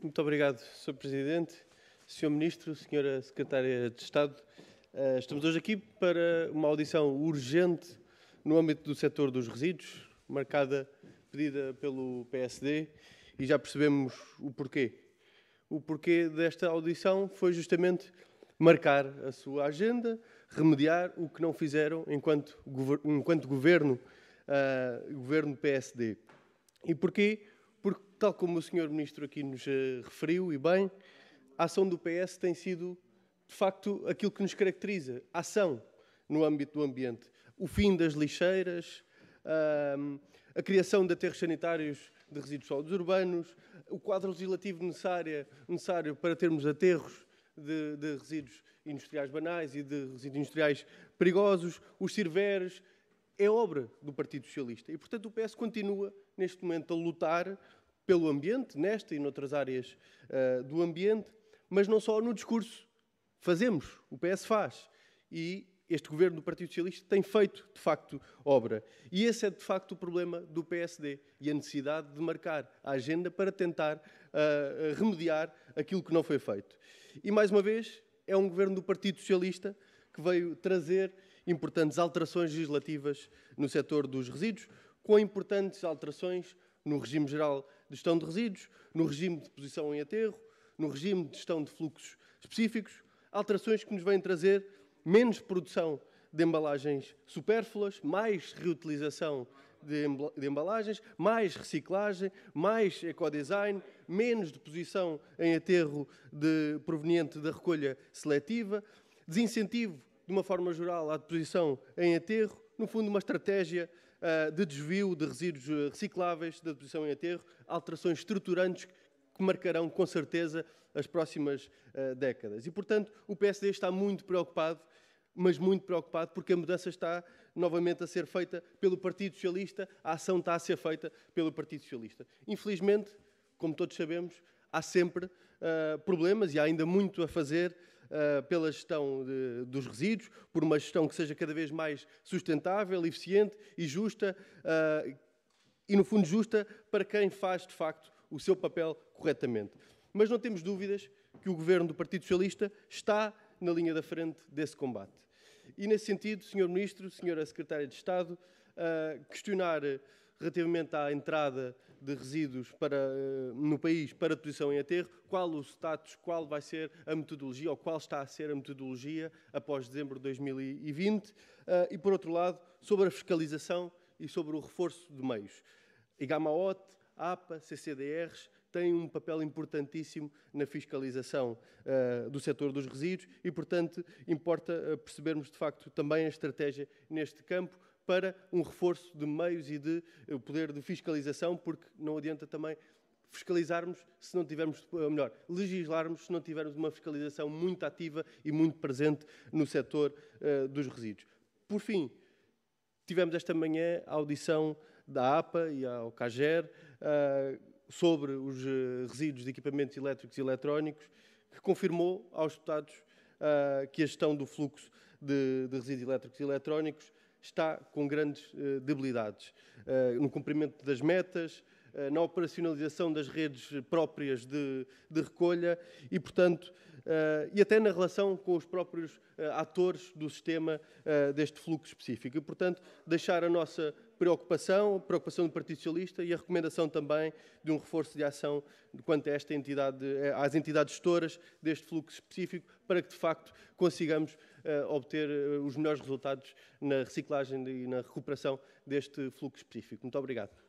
Muito obrigado, Sr. Presidente, Sr. Ministro, Sra. Secretária de Estado. Eh, estamos hoje aqui para uma audição urgente no âmbito do setor dos resíduos, marcada, pedida pelo PSD, e já percebemos o porquê. O porquê desta audição foi justamente marcar a sua agenda, remediar o que não fizeram enquanto, enquanto governo, uh, governo PSD. E porquê? porque, tal como o Sr. Ministro aqui nos eh, referiu, e bem, a ação do PS tem sido, de facto, aquilo que nos caracteriza: ação no âmbito do ambiente. O fim das lixeiras, a criação de aterros sanitários de resíduos sólidos urbanos, o quadro legislativo necessário, necessário para termos aterros de, de, resíduos industriais banais e de resíduos industriais perigosos, os cirveres, é obra do Partido Socialista. E, portanto, o PS continua, neste momento, a lutar pelo ambiente, nesta e noutras áreas uh, do ambiente, mas não só no discurso. Fazemos, o PS faz. E este governo do Partido Socialista tem feito, de facto, obra. E esse é, de facto, o problema do PSD e a necessidade de marcar a agenda para tentar uh, remediar aquilo que não foi feito. E, mais uma vez, é um governo do Partido Socialista que veio trazer importantes alterações legislativas no setor dos resíduos, com importantes alterações no regime geral de gestão de resíduos, no regime de posição em aterro, no regime de gestão de fluxos específicos, alterações que nos vêm trazer menos produção de embalagens supérfluas, mais reutilização de embalagens, mais reciclagem, mais ecodesign, menos deposição em aterro de, proveniente da recolha seletiva, desincentivo de uma forma geral, à deposição em aterro, no fundo, uma estratégia uh, de desvio de resíduos ah, recicláveis da deposição em aterro, alterações estruturantes que marcarão com certeza as próximas uh, décadas. E, portanto, o PSD está muito preocupado, mas muito preocupado, porque a mudança está novamente a ser feita pelo Partido Socialista, a ação está a ser feita pelo Partido Socialista. Infelizmente, como todos sabemos, há sempre uh, problemas e há ainda muito a fazer ah, pela gestão de, dos resíduos, por uma gestão que seja cada vez mais sustentável, eficiente e justa, uh, e no fundo justa para quem faz de facto o seu papel corretamente. Mas não temos dúvidas que o governo do Partido Socialista está na linha da frente desse combate. E nesse sentido, Sr. Ministro, Sra. Secretária de Estado, uh, questionar relativamente à entrada de resíduos para, eh, no país para deposição em aterro, qual o status, qual vai ser a metodologia, ou qual está a ser a metodologia após dezembro de 2020, eh, e por outro lado, sobre a fiscalização e sobre o reforço de meios. IGAMAOT, APA, CCDRs, têm um papel importantíssimo na fiscalização eh, do setor dos resíduos e, portanto, importa percebermos de facto também a estratégia neste campo, para um reforço de meios e de eh, poder de fiscalização, porque não adianta também fiscalizarmos se não tivermos, eh, ou melhor, legislarmos se não tivermos uma fiscalização muito ativa e muito presente no setor uh, dos resíduos. Por fim, tivemos esta manhã a audição da APA e ao CAGER uh, sobre os uh, resíduos de equipamentos elétricos e eletrónicos, que confirmou aos deputados que a gestão do fluxo de, de resíduos elétricos e eletrónicos está com grandes eh, debilidades eh, no cumprimento das metas, eh, na operacionalização das redes próprias de, de recolha e, portanto, uh, e até na relação com os próprios uh, atores do sistema uh, deste fluxo específico. E, portanto, deixar a nossa preocupação, a preocupação do Partido Socialista e a recomendação também de um reforço de ação quanto a esta entidade, às entidades gestoras deste fluxo específico, para que de facto consigamos uh, obter os melhores resultados na reciclagem e na recuperação deste fluxo específico. Muito obrigado.